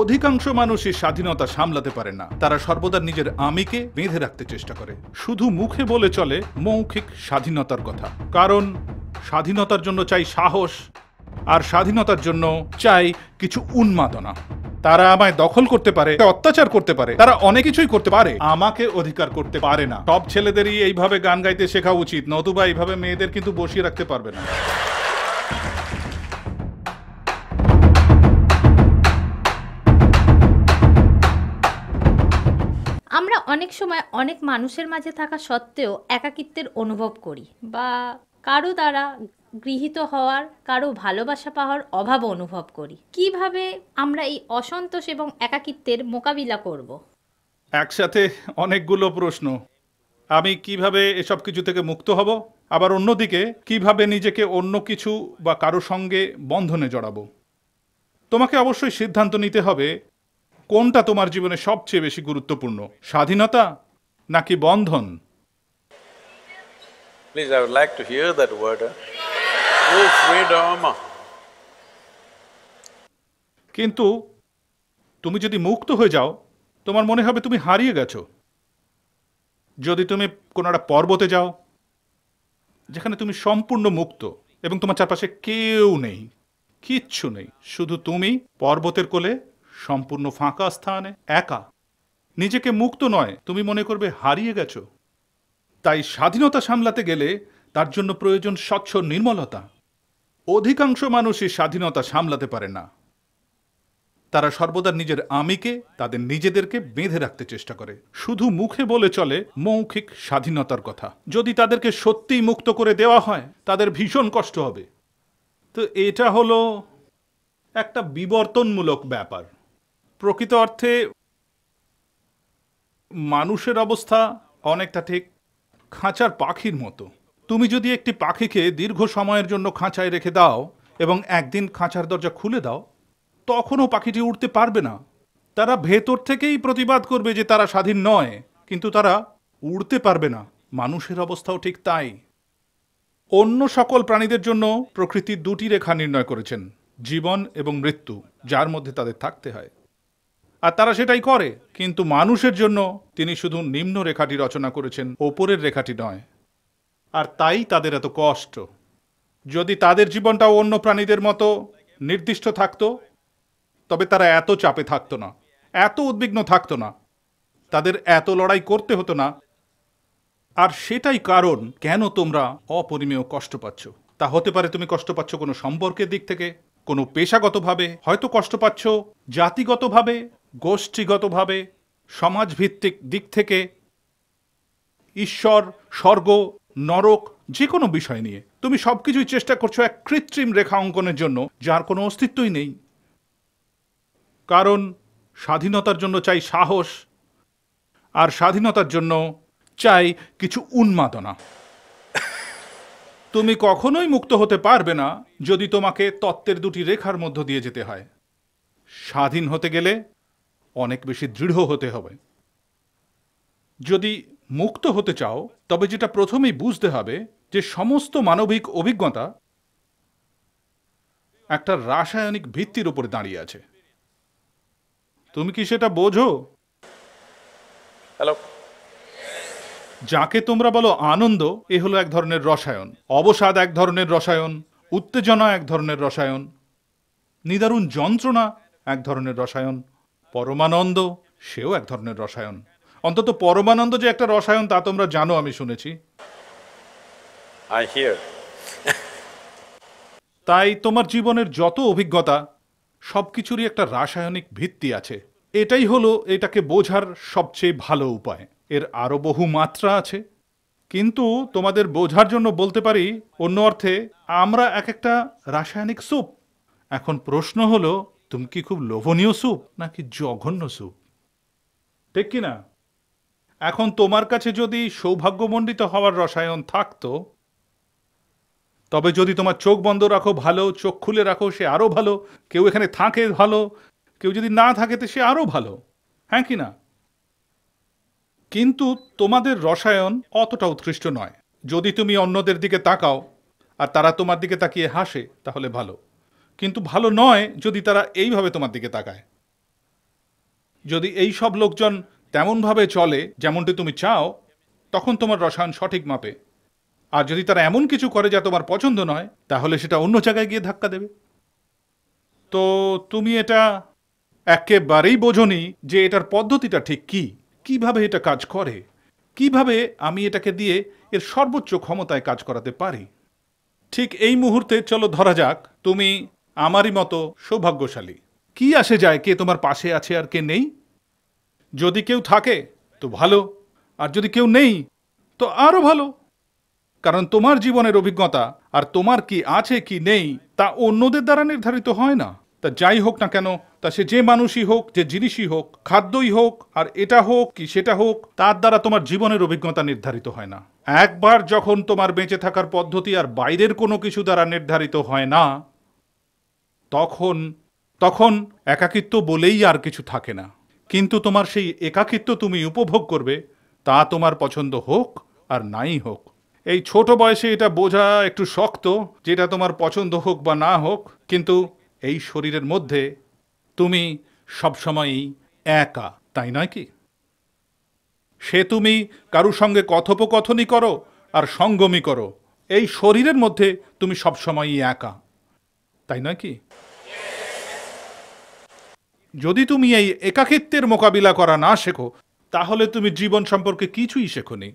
অধিকাংশ মানুষই স্বাধীনতা সামলাতে পারে না তারা সর্বদা নিজের আমিকে বেঁধে রাখতে চেষ্টা করে শুধু মুখে বলে চলে মৌখিক স্বাধীনতার কথা কারণ স্বাধীনতার জন্য চাই সাহস আর স্বাধীনতার জন্য চাই কিছু উন্মাদনা তারা আমায় দখল করতে পারে অত্যাচার করতে পারে তারা অনেক কিছুই করতে পারে আমাকে অধিকার করতে পারে না সব ছেলেদেরই এইভাবে গান গাইতে শেখা উচিত নতুবা এইভাবে মেয়েদের কিন্তু বসিয়ে রাখতে পারবে না অনেক সময় অনেক মানুষের মাঝে থাকা সত্ত্বেও একাকিত্বের অনুভব করি বা কারো দ্বারা গৃহীত হওয়ার কারো ভালোবাসা পাওয়ার অভাব অনুভব করি কিভাবে আমরা এই অসন্তোষ এবং একাকিত্বের মোকাবিলা করব একসাথে অনেকগুলো প্রশ্ন আমি কিভাবে এসব কিছু থেকে মুক্ত হব আবার অন্যদিকে কিভাবে নিজেকে অন্য কিছু বা কারো সঙ্গে বন্ধনে জড়াবো তোমাকে অবশ্যই সিদ্ধান্ত নিতে হবে কোনটা তোমার জীবনে সবচেয়ে বেশি গুরুত্বপূর্ণ স্বাধীনতা নাকি বন্ধন please I would like to hear that word freedom কিন্তু তুমি যদি মুক্ত হয়ে যাও তোমার মনে হবে তুমি হারিয়ে গেছো যদি তুমি কোনো একটা পর্বতে যাও যেখানে তুমি সম্পূর্ণ মুক্ত এবং তোমার চারপাশে কেউ নেই কিচ্ছু নেই শুধু তুমি পর্বতের কোলে সম্পূর্ণ ফাঁকা স্থানে একা নিজেকে মুক্ত নয় তুমি মনে করবে হারিয়ে গেছ তাই স্বাধীনতা সামলাতে গেলে তার জন্য প্রয়োজন স্বচ্ছ নির্মলতা অধিকাংশ মানুষই স্বাধীনতা সামলাতে পারে না তারা সর্বদা নিজের আমিকে তাদের নিজেদেরকে বেঁধে রাখতে চেষ্টা করে শুধু মুখে বলে চলে মৌখিক স্বাধীনতার কথা যদি তাদেরকে সত্যিই মুক্ত করে দেওয়া হয় তাদের ভীষণ কষ্ট হবে তো এটা হলো একটা বিবর্তনমূলক ব্যাপার প্রকৃত অর্থে মানুষের অবস্থা অনেকটা ঠিক খাঁচার পাখির মতো তুমি যদি একটি পাখিকে দীর্ঘ সময়ের জন্য খাঁচায় রেখে দাও এবং একদিন খাঁচার দরজা খুলে দাও তখনও পাখিটি উঠতে পারবে না তারা ভেতর থেকেই প্রতিবাদ করবে যে তারা স্বাধীন নয় কিন্তু তারা উড়তে পারবে না মানুষের অবস্থাও ঠিক তাই অন্য সকল প্রাণীদের জন্য প্রকৃতি দুটি রেখা নির্ণয় করেছেন জীবন এবং মৃত্যু যার মধ্যে তাদের থাকতে হয় আর তারা সেটাই করে কিন্তু মানুষের জন্য তিনি শুধু নিম্ন রেখাটি রচনা করেছেন ওপরের রেখাটি নয় আর তাই তাদের এত কষ্ট যদি তাদের জীবনটাও অন্য প্রাণীদের মতো নির্দিষ্ট থাকতো তবে তারা এত চাপে থাকতো না এত উদ্বিগ্ন থাকতো না তাদের এত লড়াই করতে হতো না আর সেটাই কারণ কেন তোমরা অপরিমেয় কষ্ট পাচ্ছ তা হতে পারে তুমি কষ্ট পাচ্ছ কোনো সম্পর্কের দিক থেকে কোনো পেশাগতভাবে হয়তো কষ্ট পাচ্ছ জাতিগতভাবে গোষ্ঠীগতভাবে সমাজভিত্তিক দিক থেকে ঈশ্বর স্বর্গ নরক যে কোনো বিষয় নিয়ে তুমি সব কিছুই চেষ্টা করছো এক কৃত্রিম রেখা অঙ্কনের জন্য যার কোনো অস্তিত্বই নেই কারণ স্বাধীনতার জন্য চাই সাহস আর স্বাধীনতার জন্য চাই কিছু উন্মাদনা তুমি কখনোই মুক্ত হতে পারবে না যদি তোমাকে তত্ত্বের দুটি রেখার মধ্য দিয়ে যেতে হয় স্বাধীন হতে গেলে অনেক বেশি দৃঢ় হতে হবে যদি মুক্ত হতে চাও তবে যেটা প্রথমেই বুঝতে হবে যে সমস্ত মানবিক অভিজ্ঞতা একটা রাসায়নিক ভিত্তির উপরে দাঁড়িয়ে আছে তুমি কি সেটা বোঝো হ্যালো যাকে তোমরা বলো আনন্দ এ হলো এক ধরনের রসায়ন অবসাদ এক ধরনের রসায়ন উত্তেজনা এক ধরনের রসায়ন নিদারুণ যন্ত্রণা এক ধরনের রসায়ন পরমানন্দ সেও এক ধরনের রসায়ন অন্তত পরমানন্দ যে একটা রসায়ন তা তোমরা জানো আমি শুনেছি আই হিয়ার তাই তোমার জীবনের যত অভিজ্ঞতা সব কিছুরই একটা রাসায়নিক ভিত্তি আছে এটাই হলো এটাকে বোঝার সবচেয়ে ভালো উপায় এর আরও বহু মাত্রা আছে কিন্তু তোমাদের বোঝার জন্য বলতে পারি অন্য অর্থে আমরা এক একটা রাসায়নিক স্যুপ এখন প্রশ্ন হলো তুমি কি খুব লোভনীয় স্যুপ নাকি জঘন্য স্যুপ ঠিক কি না এখন তোমার কাছে যদি সৌভাগ্যমণ্ডিত হওয়ার রসায়ন থাকতো তবে যদি তোমার চোখ বন্ধ রাখো ভালো চোখ খুলে রাখো সে আরও ভালো কেউ এখানে থাকে ভালো কেউ যদি না থাকে তো সে আরও ভালো হ্যাঁ কি না কিন্তু তোমাদের রসায়ন অতটা উৎকৃষ্ট নয় যদি তুমি অন্যদের দিকে তাকাও আর তারা তোমার দিকে তাকিয়ে হাসে তাহলে ভালো কিন্তু ভালো নয় যদি তারা এইভাবে তোমার দিকে তাকায় যদি এই সব লোকজন তেমনভাবে চলে যেমনটি তুমি চাও তখন তোমার রসায়ন সঠিক মাপে আর যদি তারা এমন কিছু করে যা তোমার পছন্দ নয় তাহলে সেটা অন্য জায়গায় গিয়ে ধাক্কা দেবে তো তুমি এটা একেবারেই বোঝনি যে এটার পদ্ধতিটা ঠিক কি কিভাবে এটা কাজ করে কিভাবে আমি এটাকে দিয়ে এর সর্বোচ্চ ক্ষমতায় কাজ করাতে পারি ঠিক এই মুহূর্তে চলো ধরা যাক তুমি আমারই মতো সৌভাগ্যশালী কি আসে যায় কে তোমার পাশে আছে আর কে নেই যদি কেউ থাকে তো ভালো আর যদি কেউ নেই তো আরও ভালো কারণ তোমার জীবনের অভিজ্ঞতা আর তোমার কি আছে কি নেই তা অন্যদের দ্বারা নির্ধারিত হয় না তা যাই হোক না কেন তা সে যে মানুষই হোক যে জিনিসই হোক খাদ্যই হোক আর এটা হোক কি সেটা হোক তার দ্বারা তোমার জীবনের অভিজ্ঞতা নির্ধারিত হয় না একবার যখন তোমার বেঁচে থাকার পদ্ধতি আর বাইরের কোনো কিছু দ্বারা নির্ধারিত হয় না তখন তখন একাকিত্ব বলেই আর কিছু থাকে না কিন্তু তোমার সেই একাকিত্ব তুমি উপভোগ করবে তা তোমার পছন্দ হোক আর নাই হোক এই ছোট বয়সে এটা বোঝা একটু শক্ত যেটা তোমার পছন্দ হোক বা না হোক কিন্তু এই শরীরের মধ্যে তুমি সবসময়ই একা তাই নয় কি সে তুমি কারুর সঙ্গে কথোপকথনই করো আর সঙ্গমই করো এই শরীরের মধ্যে তুমি সবসময়ই একা তাই নয় কি যদি তুমি এই একাকিত্বের মোকাবিলা করা না শেখো তাহলে তুমি জীবন সম্পর্কে কিছুই শেখোনি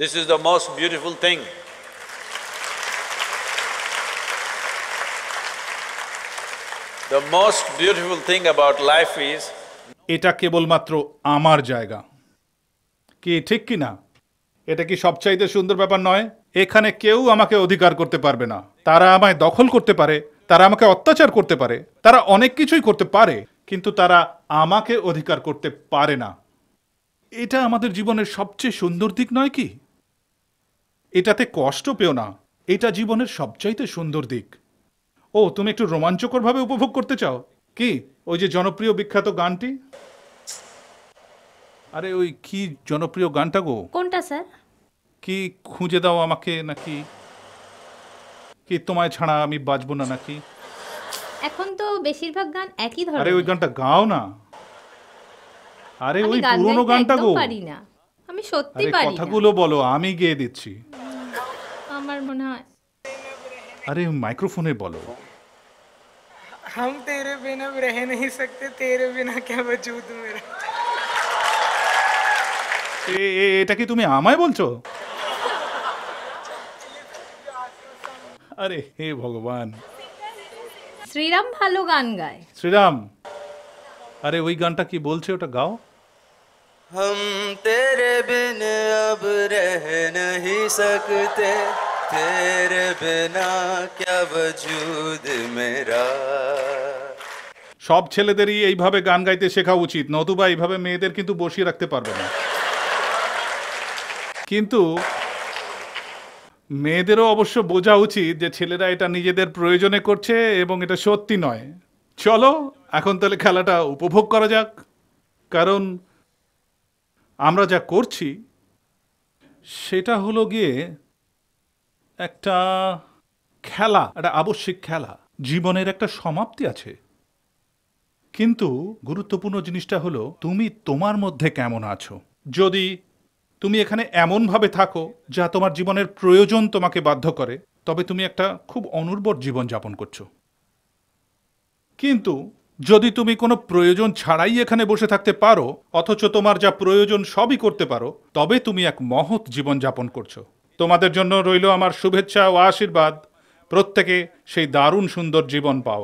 this is the most beautiful thing the most beautiful thing about life is এটা কেবলমাত্র আমার জায়গা কি ঠিক কি না এটা কি সবচাইতে সুন্দর ব্যাপার নয় এখানে কেউ আমাকে অধিকার করতে পারবে না তারা আমায় দখল করতে পারে তারা আমাকে অত্যাচার করতে পারে তারা অনেক কিছুই করতে পারে কিন্তু তারা আমাকে অধিকার করতে পারে না এটা আমাদের জীবনের সবচেয়ে সুন্দর দিক নয় কি এটাতে কষ্ট পেও না এটা জীবনের সবচাইতে সুন্দর দিক ও তুমি একটু রোমাঞ্চকরভাবে উপভোগ করতে চাও কি ওই যে জনপ্রিয় বিখ্যাত গানটি আরে ওই কি জনপ্রিয় গানটা গো কোনটা স্যার কি খুঁজে দাও আমাকে নাকি কি তোমায় ছাড়া আমি বাজবো না নাকি এখন তো বেশিরভাগ গান একই ধরনের আরে ওই গানটা গাও না আরে ওই পুরনো গানটা গো পারি না আমি সত্যি পারি না কথাগুলো বলো আমি গেয়ে দিচ্ছি আমার মনে হয় আরে মাইক্রোফোনে বলো हम तेरे बिना रह नहीं सकते तेरे बिना क्या वजूद मेरा এটা কি তুমি আমায় বলছো আরে হে ভগবান শ্রীরাম ভালো গান গায় শ্রীরাম আরে ওই গানটা কি বলছে ওটা গাও হম तेरे বিন अब रह नहीं सकते तेरे बिना क्या वजूद সব ছেলেদেরই এইভাবে গান গাইতে শেখা উচিত নতুবা এইভাবে মেয়েদের কিন্তু বসিয়ে রাখতে পারবে না কিন্তু মেয়েদেরও অবশ্য বোঝা উচিত যে ছেলেরা এটা নিজেদের প্রয়োজনে করছে এবং এটা সত্যি নয় চলো এখন তাহলে খেলাটা উপভোগ করা যাক কারণ আমরা যা করছি সেটা হলো গিয়ে একটা খেলা একটা আবশ্যিক খেলা জীবনের একটা সমাপ্তি আছে কিন্তু গুরুত্বপূর্ণ জিনিসটা হলো তুমি তোমার মধ্যে কেমন আছো যদি তুমি এখানে এমনভাবে থাকো যা তোমার জীবনের প্রয়োজন তোমাকে বাধ্য করে তবে তুমি একটা খুব অনুর্বর জীবন যাপন করছো কিন্তু যদি তুমি কোনো প্রয়োজন ছাড়াই এখানে বসে থাকতে পারো অথচ তোমার যা প্রয়োজন সবই করতে পারো তবে তুমি এক মহৎ জীবন যাপন করছো তোমাদের জন্য রইল আমার শুভেচ্ছা ও আশীর্বাদ প্রত্যেকে সেই দারুণ সুন্দর জীবন পাও